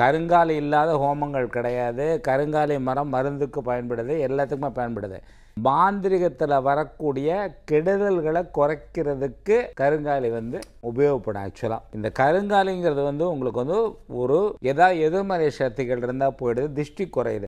கருங்காலி இல்லாத ஹோமங்கள் கிடையாது கருங்காலி மரம் மருந்துக்கு பயன்படுது எல்லாத்துக்குமே பயன்படுது மாந்திரிகத்தில் வரக்கூடிய கெடுதல்களை குறைக்கிறதுக்கு கருங்காலி வந்து உபயோகப்படும் ஆக்சுவலாக இந்த கருங்காலிங்கிறது வந்து உங்களுக்கு வந்து ஒரு எதா எதிர்மறை சக்திகள் இருந்தால் போயிடுது திஷ்டி குறையுது